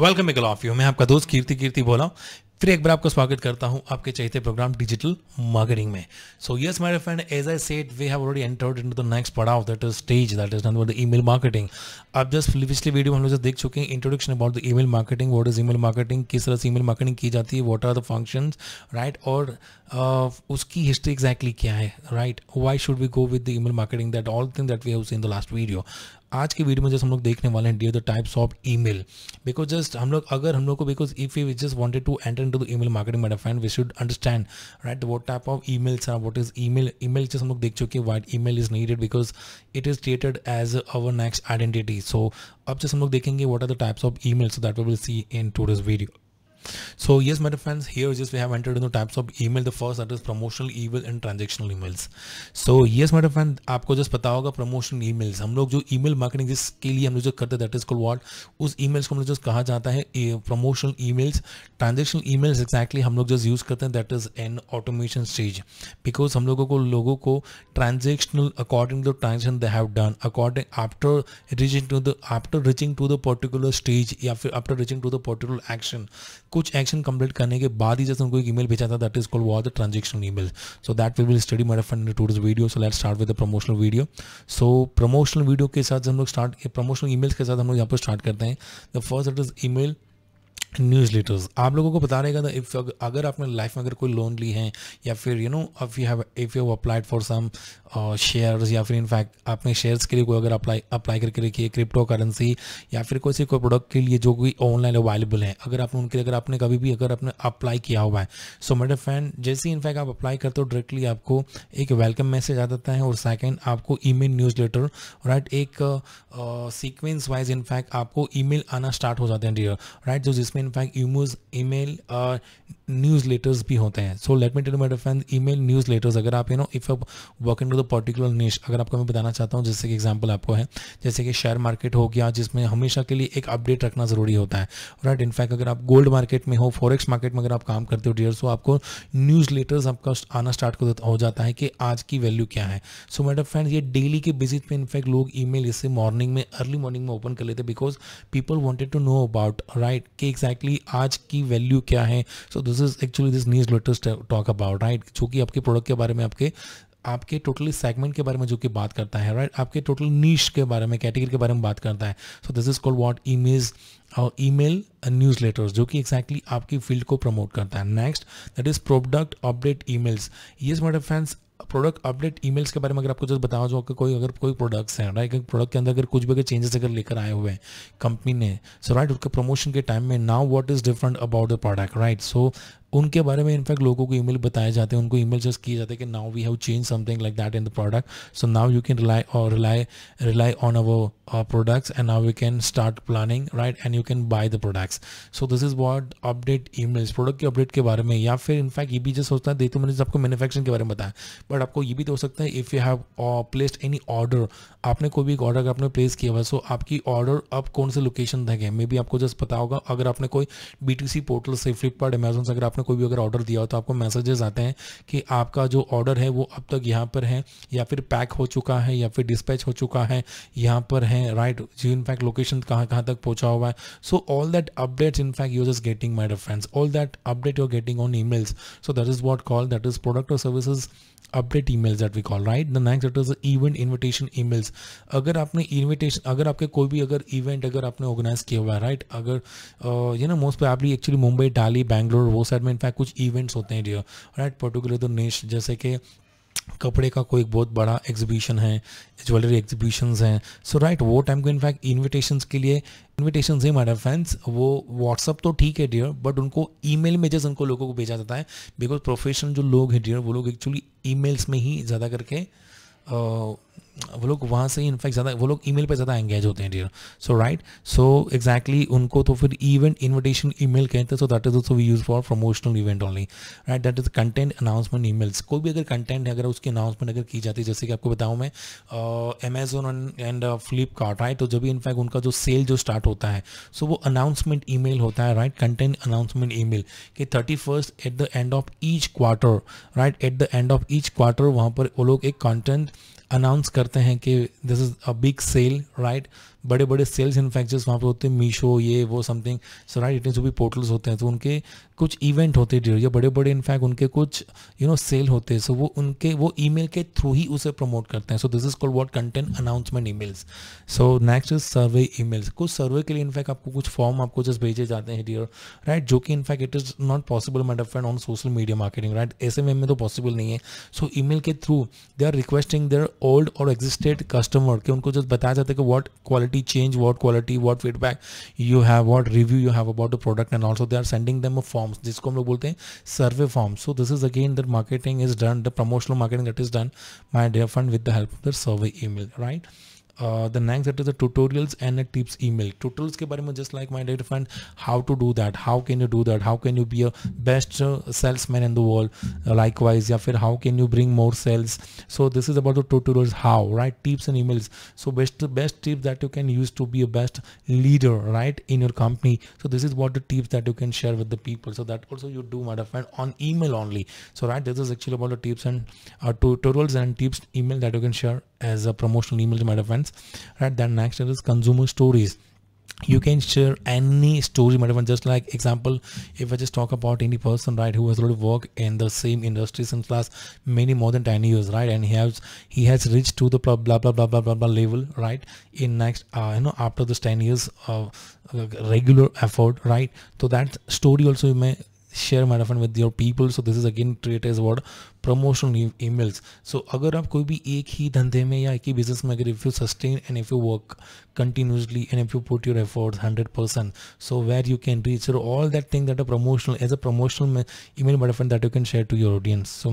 Welcome एक of मैं आपका दोस्त कीर्ति कीर्ति बोला फिर एक बार आपका स्वागत करता हूं आपके चाहते प्रोग्राम डिजिटल मार्केटिंग में so yes my friend as I said we have already entered into the next पड़ाव that is stage that is not the email marketing आप जस्ट पिछली वीडियो हम लोग देख चुके हैं introduction about the email marketing what is email marketing किस तरह से ईमेल मार्केटिंग की जाती है what are the function right और uh, उसकी हिस्ट्री एक्जैक्टली exactly क्या है right why should we go with the email marketing that all thing that we have seen the last video आज की वीडियो में जस्ट हम लोग देखने वाले हैं dear the types of email because just हम लोग अगर हम लोग को because if you just wanted to enter in to the email marketing मेरा friend we should understand right what type of emails are what is email email just हम लोग देख चुके हैं why email is needed because it is created as our next identity so अब just हम लोग देखेंगे what are the types of email so that we will see in to this video So yes, my friends, here just we have entered into types of email. The first that is promotional email and transactional emails. So yes, my friend, आपको just पता होगा promotion emails हम लोग जो email marketing जिसके लिए हम लोग जो करते दैट इज कॉल्ड व्हाट उस ईमेल्स को हम लोग जस्ट कहा जाता है promotional emails transactional emails exactly हम लोग जस्ट यूज करते हैं that is an automation stage because हम लोगों को लोगों को transactional according to transaction they have done according after reaching to the after reaching to the particular stage या फिर after reaching to the particular action कुछ एक्शन कंप्लीट करने के बाद ही जैसे उनको एक ईमेल भेजा था that is call what the transaction email so that we will study my friend to this video so let start with promotional video so promotional video के साथ हम लोग स्टार्ट प्रमोशनल ईमेल्स के साथ हम लोग यहाँ पर स्टार्ट करते हैं the first that is email newsletters आप लोगों को रहेगा का इफ़ अगर आपने लाइफ में अगर कोई लोन ली है या फिर you know if you have if you applied for some shares या फिर इनफैक्ट आपने शेयर्स के लिए कोई अगर अप्लाई अप्लाई करके रखी है क्रिप्टो करेंसी या फिर कोई कोई प्रोडक्ट के लिए जो कोई ऑनलाइन अवेलेबल है अगर आपने उनके लिए अगर आपने कभी भी अगर आपने अप्लाई किया हुआ है सो मेडर फैन जैसे ही इनफैक्ट आप अप्लाई करते हो डायरेक्टली आपको एक वेलकम मैसेज आ जाता है और सेकेंड आपको email newsletter right एक सीक्वेंस वाइज इनफैक्ट आपको ई मेल आना स्टार्ट हो जाते हैं डियर राइट जो जिसमें in fact you must email newsletters भी होते हैं so let me tell my friend email newsletters अगर आप यू नो इफ़ आप work in to the particular niche अगर आपको मैं बताना चाहता हूँ जैसे कि एग्जाम्पल आपको है जैसे कि शेयर मार्केट हो गया जिसमें हमेशा के लिए एक अपडेट रखना ज़रूरी होता है राइट इनफैक्ट अगर आप गोल्ड मार्केट में हो फॉरेक्स मार्केट में अगर आप काम करते हो डियर सो आपको न्यूज़ लेटर्स आपका आना स्टार्ट हो जाता है कि आज की वैल्यू क्या है सो मैडम फ्रेंड ये डेली के बेसिस पे इनफैक्ट लोग ई मेल इससे मॉर्निंग में अर्ली मॉर्निंग में ओपन कर लेते because people wanted to know about right कि एग्जैक्टली आज की वैल्यू क्या है so this this is actually this news latest talk about right जो कि आपके प्रोडक्ट के बारे में आपके आपके टोटली सेगमेंट के बारे में जो कि बात करता है राइट right? आपके टोटल नीश के बारे में कैटेगरी के बारे में बात करता है so this is called what image और ई मेल न्यूज़ लेटर्स जो कि एक्जैक्टली exactly आपकी फील्ड को प्रमोट करता है next that is product update emails ये smart fans product update emails के बारे में अगर आपको जस्ट बताओ जो आपका कोई अगर कोई प्रोडक्ट्स हैं राइट प्रोडक्ट के अंदर अगर कुछ भी अगर चेंजेस अगर लेकर आए हुए हैं कंपनी ने सो राइट उसके प्रमोशन के टाइम में now what is different about the product right so उनके बारे में इनफैक्ट लोगों को ईमेल बताए जाते हैं उनको ईमेल जस्ट किए जाते हैं कि now we have change something like that in the product so now you can rely or rely rely on our products and now you can start planning right and you can buy the products so this is what update emails product के update के बारे में या फिर in fact ये भी just होता है देखो मैंने आपको मैनुफैक्चरिंग के बारे में बताया बट आपको ये भी तो हो सकता है if you have placed any order आपने कोई भी एक ऑर्डर आपने प्लेस किया हुआ सो आपकी ऑर्डर अब कौन से लोकेशन तक है मे बी आपको जस्ट पता होगा अगर आपने कोई बी पोर्टल से फ्लिपकार्ट अमेजोन से अगर आपने आपने कोई भी अगर ऑर्डर दिया हो तो आपको मैसेजेस आते हैं कि आपका जो ऑर्डर है वो अब तक यहाँ पर है या फिर पैक हो चुका है या फिर डिस्पैच हो चुका है यहाँ पर है राइट जी इनफैक्ट लोकेशन कहाँ कहाँ तक पहुँचा हुआ है so all that updates in fact use is getting my dear friends all that update you are getting on emails so that is what call that is product और services update mails that we call right the next that is event invitation emails अगर आपने invitation अगर आपके कोई भी अगर event अगर आपने ऑर्गेनाइज किया हुआ है राइट अगर यू नो मोस्ट भी एक्चुअली मुंबई डाली बैंगलोर वो साइड में इनफैक्ट कुछ इवेंट्स होते हैं राइट पर्टिकुलर द नेश जैसे कि कपड़े का कोई बहुत बड़ा एग्जीबिशन है ज्वेलरी एग्जीबिशन हैं सो राइट वो टाइम को इनफैक्ट इन्विटेशन के लिए इन्विटेशन है माडर फ्रेंड्स वो व्हाट्सअप तो ठीक है डियर बट उनको ई में जैसे उनको लोगों को भेजा जाता है बिकॉज प्रोफेशनल जो लोग हैं डियर वो लोग एक्चुअली ई मेल्स में ही ज़्यादा करके वो लोग वहाँ से ही इनफैक्ट ज़्यादा वो लोग ईमेल पे ज़्यादा एंगेज होते हैं dear so right so exactly उनको तो फिर इवेंट इनविटेशन ईमेल कहते हैं so that is also we use for promotional event only right that is content announcement emails कोई भी अगर कंटेंट है अगर उसकी अनाउंसमेंट अगर की जाती है जैसे कि आपको बताऊँ मैं अमेजोन एंड फ्लिपकार्ट राइट तो जब भी इनफैक्ट उनका जो सेल जो स्टार्ट होता है सो so वो अनाउंसमेंट ई होता है राइट कंटेंट अनाउंसमेंट ई कि thirty first at the end of each quarter right at the end of each quarter वहाँ पर वो लोग एक कंटेंट अनाउंस करते हैं कि this is a big sale right बड़े बड़े सेल्स मैनुफैक्चर्स वहाँ पर होते हैं मीशो ये वो समथिंग सराइट राइट जो भी पोर्टल्स होते हैं तो उनके कुछ इवेंट होते हैं या बड़े बड़े इनफैक्ट उनके कुछ यू नो सेल होते हैं सो वो उनके वो ई के थ्रू ही उसे प्रमोट करते हैं so this is called what content announcement mails so next is survey mails कुछ सर्वे के लिए इनफैक्ट आपको कुछ फॉर्म आपको जस्ट भेजे जाते हैं डियर राइट जो कि in fact it is not possible my friend on social media marketing right ऐसे में तो पॉसिबल नहीं है सो ई मेल के through they are requesting their old और एग्जिस्टेड कस्टमर कि उनको जस्ट बताया जाता है कि what quality change, what quality, what feedback you have, what review you have about the product, and also they are sending them forms. This is survey forms. So this is again the marketing is done, the promotional marketing that is done, my dear friend, with the help of the survey email, right? Uh, the next that is the tutorials and tips email tutorials ke mein just like my data friend how to do that how can you do that how can you be a best uh, salesman in the world uh, likewise yeah fir how can you bring more sales so this is about the tutorials how right tips and emails so best best tip that you can use to be a best leader right in your company so this is what the tips that you can share with the people so that also you do my dear friend on email only so right this is actually about the tips and uh, tutorials and tips email that you can share as a promotional email to my friends right then next is consumer stories you can share any story my friend. just like example if i just talk about any person right who has already worked in the same industry since last many more than 10 years right and he has he has reached to the blah blah blah blah blah blah, blah level right in next uh, you know after this 10 years of uh, regular effort right so that story also you may share my friend with your people so this is again trait as word promotional emails सो अगर आप कोई भी एक ही धंधे में या एक ही बिजनेस में अगर if you sustain and if you work continuously and if you put your efforts hundred percent so where you can reach your all that thing that a promotional as a promotional email my friend that you can share to your audience so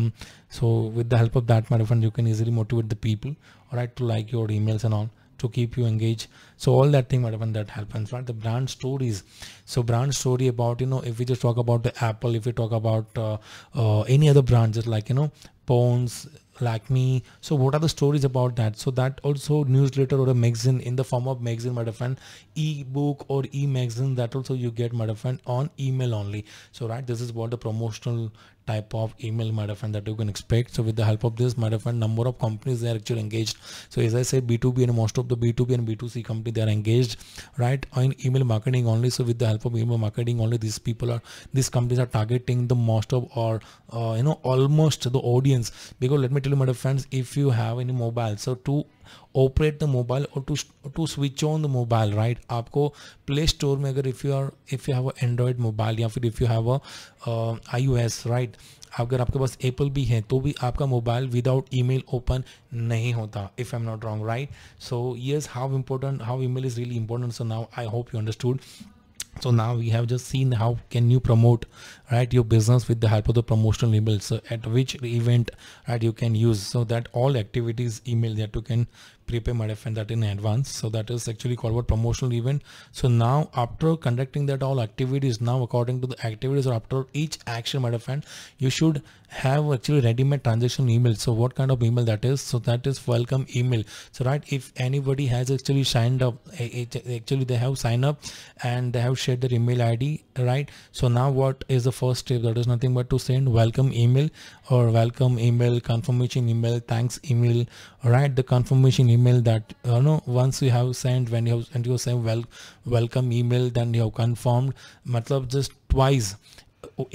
so with the help of that my friend you can easily motivate the people all right to like your emails and all to keep you engaged so all that thing madam that happens right the brand stories so brand story about you know if we just talk about the apple if we talk about uh, uh, any other brand just like you know phones Lakme. So what are the stories about that? So that also newsletter or a magazine in the form of magazine my friend, ebook or e-magazine that also you get friend, on email only. So right, this is what the promotional type of email MetaFund that you can expect. So with the help of this MetaFund, number of companies they are actually engaged. So as I said, B2B and most of the B2B and B2C company they are engaged, right? In email marketing only. So with the help of email marketing only, these people are these companies are targeting the most of or uh, you know almost the audience. Because let me tell you, my friends, if you have any mobile, so to operate the mobile और to to switch on the mobile right आपको play store में अगर if you are if you have android mobile या फिर if you have I U S right अगर आपके पास Apple भी है तो भी आपका mobile without email open नहीं होता if I am not wrong right so yes how important how email is really important so now I hope you understood so now we have just seen how can you promote right your business with the help of the promotional emails at which event right you can use so that all activities email that you can prepay MudFN that in advance. So that is actually called what promotional event. So now after conducting that all activities now according to the activities or after each action MudFN, you should have actually ready-made transaction email. So what kind of email that is? So that is welcome email. So right, if anybody has actually signed up, actually they have signed up and they have shared their email ID, right? So now what is the first step? That is nothing but to send welcome email or welcome email, confirmation email, thanks email, right? The confirmation email email that you know once you have sent when you have sent your same well welcome email then you have confirmed मतलब just twice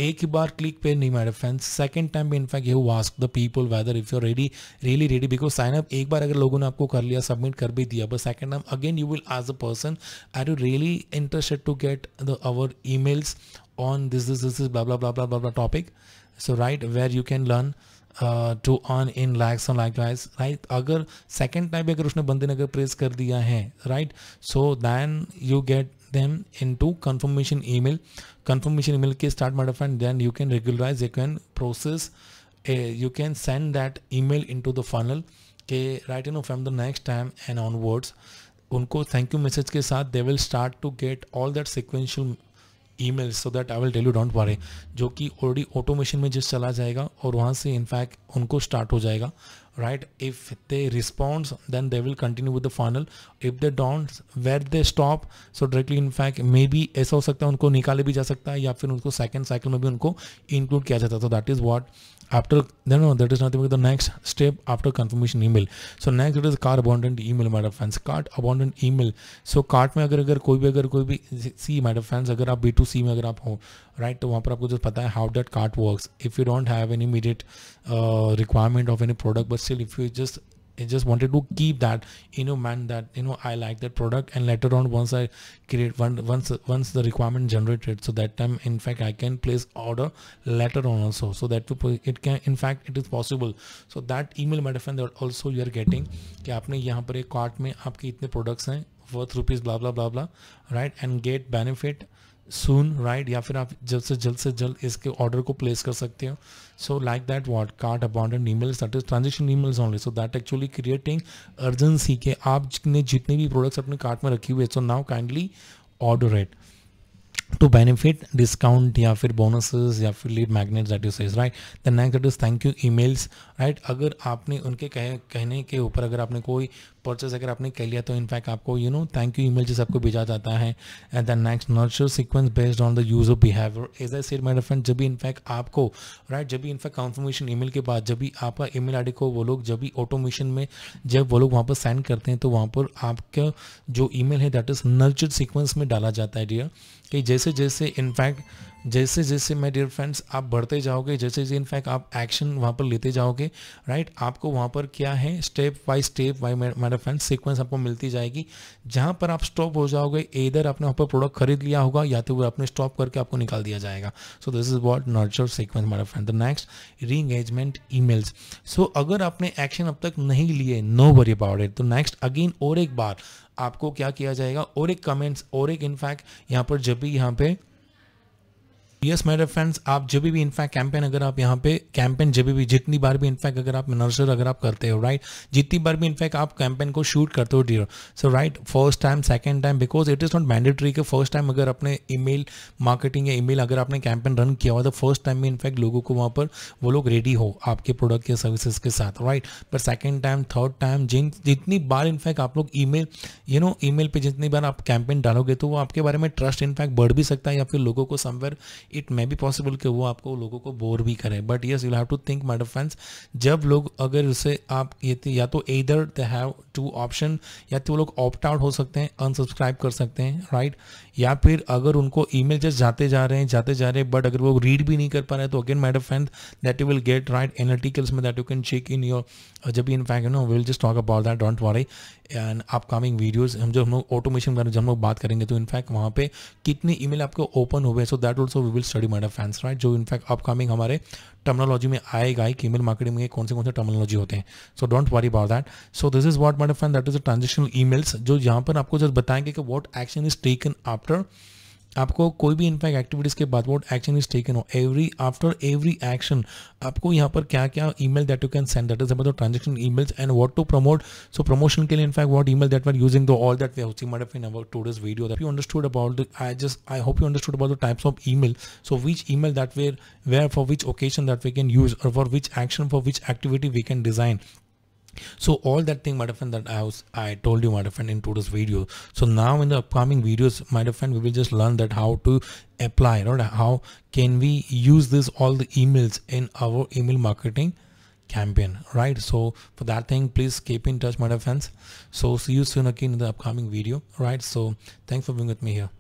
एक ही बार click पे नहीं madam friends second time पे in fact you ask the people whether if you ready really ready because sign up एक बार अगर लोगों ने आपको कर लिया सबमिट कर भी दिया but second time again you will as a person are you really interested to get the our email on this this this is blah blah blah blah blah topic so right where you can learn to on in lakhs on like lakhs right अगर second time भी अगर उसने बंदे ने अगर press कर दिया है right so then you get them into confirmation email confirmation email के start madam fund then you can regularize you can process you can send that email in to the final के right in from the next time and onwards उनको thank you message के साथ they will start to get all that sequential email so that I will tell you don't worry जो कि already automation में just चला जाएगा और वहाँ से इनफैक्ट उनको स्टार्ट हो जाएगा right if they respond then they will continue with the funnel if they don't where they stop so directly in fact may be ऐसा हो सकता है उनको निकाले भी जा सकता है या फिर उनको सेकेंड साइकिल में भी उनको इंक्लूड किया जाता है तो that is what after no that is nothing the next step after confirmation email so next it is cart abandoned email madam fans cart abandoned email so cart में अगर अगर कोई भी अगर कोई भी सी मैडम फैंस अगर आप बी टू सी में अगर आप हो राइट right, तो वहाँ पर आपको जो पता है how that cart work if you don't have any immediate requirement of any product but still if you just I just wanted to keep that in your mind that you know I like that product and later on once I create one once once the requirement generated so that time in fact I can place order later on also so that it can in fact it is possible so that email metaphor that also you are getting कि आपने यहाँ पर एक cart worth rupees blah blah blah blah right and get benefit soon right या फिर आप जल्द से जल्द से जल्द इसके ऑर्डर को प्लेस कर सकते हो so like that what cart email that is transaction email only so that actually creating urgency के आपने जितने भी प्रोडक्ट्स अपने कार्ट में रखी हुए so now kindly order it to benefit discount या फिर bonuses या फिर lead magnets that you says right the next that is thank you emails right अगर आपने उनके कह कहने के ऊपर अगर आपने कोई परचेज अगर आपने कह लिया तो इनफैक्ट आपको you know thank you email जिस आपको भेजा जाता है and the next nurture sequence based on the use of behaviour as I said my friend जब भी इनफैक्ट आपको राइट right, जब भी इनफैक्ट कन्फर्मेशन ईमेल के बाद जब भी आपका ईमेल आईडी को वो लोग जब भी ऑटोमेशन में जब वो लोग वहाँ पर सेंड करते हैं तो वहाँ पर आपका जो ईमेल है दैट इज़ नर्चर सीक्वेंस में डाला जाता है डियर कि जैसे जैसे इनफैक्ट जैसे जैसे मैं डियर फ्रेंड्स आप बढ़ते जाओगे जैसे जैसे इनफैक्ट आप एक्शन वहाँ पर लेते जाओगे राइट आपको वहाँ पर क्या है step by step by my friends sequence आपको मिलती जाएगी जहाँ पर आप स्टॉप हो जाओगे इधर आपने वहाँ पर प्रोडक्ट खरीद लिया होगा या तो आपने स्टॉप करके आपको निकाल दिया जाएगा so this is what nurture sequence my friend the next re engagement mails so अगर आपने एक्शन अब तक नहीं लिए नो वरी अबाउट इट तो नेक्स्ट अगेन और एक बार आपको क्या किया जाएगा और एक कमेंट्स और एक इनफैक्ट यहाँ पर जब भी यहाँ पे यस मेरे फ्रेंड्स आप जब भी इनफैक्ट कैंपेन अगर आप यहाँ पे कैंपेन जब भी जितनी बार भी इनफैक्ट अगर आप नर्सर अगर आप करते हो राइट जितनी बार भी इनफैक्ट आप कैंपेन को शूट करते हो dear so right first time second time because it is not mandatory कि फर्स्ट टाइम अगर अपने ईमेल मार्केटिंग या ईमेल अगर आपने कैंपेन रन किया हुआ तो फर्स्ट टाइम भी इनफैक्ट लोगों को वहाँ पर वो लोग रेडी हो आपके प्रोडक्ट या सर्विसेज के साथ राइट पर सेकेंड टाइम थर्ड टाइम जिन जितनी बार इनफैक्ट आप लोग ई यू नो ई पे जितनी बार आप कैंपेन डालोगे तो वो आपके बारे में ट्रस्ट इनफैक्ट बढ़ भी सकता है या फिर लोगों को somewhere it may be possible कि वो आपको लोगों को बोर भी करें but yes you have to think my dear friends जब लोग अगर उसे आप ये तो, या तो इधर दे हैव टू ऑप्शन या तो वो लोग ऑप्ट आउट हो सकते हैं अनसब्सक्राइब कर सकते हैं राइट right? या फिर अगर उनको ई मेल जस्ट जाते जा रहे हैं जाते जा रहे हैं बट अगर वो रीड भी नहीं कर पा रहे तो again my dear friend that you will get right analyticals में that you can check in your जब in fact no will just talk about that don't worry and upcoming videos हम जो हम लोग ऑटोमेशन जब हम लोग बात करेंगे तो इनफैक्ट वहाँ पे कितने ईमेल आपको ओपन हुए so that also we will study my dear fans right जो इनफैक्ट अपकमिंग हमारे टर्मनोलॉजी में आएगा ही ईमेल मार्केटिंग में कौन से कौन से टर्मोलॉजी होते हैं so don't worry about that so this is what my dear fan that is a transactional mails जो यहाँ पर आपको जस्ट बताएंगे कि what action is taken after आपको कोई भी इनफैक्ट एक्टिविटीज़ के बाद वोट एक्शन इज टेकन हो एवरी आफ्टर एवरी एक्शन आपको यहाँ पर क्या क्या email that you can send that is about transaction emails and what to promote so promotion के लिए in fact what email that were using though all that we have in our today's video that you understood about I just I hope you understood about the types of mail so which mail that were were for which occasion that we can use और for which action for which activity we can design so all that thing, my friend, that I was I told you, my friend, in today's video. So now in the upcoming videos, my friend, we will just learn that how to apply, right? How can we use this all the emails in our email marketing campaign, right? So for that thing, please keep in touch, my friends. So see you soon again in the upcoming video, right? So thanks for being with me here.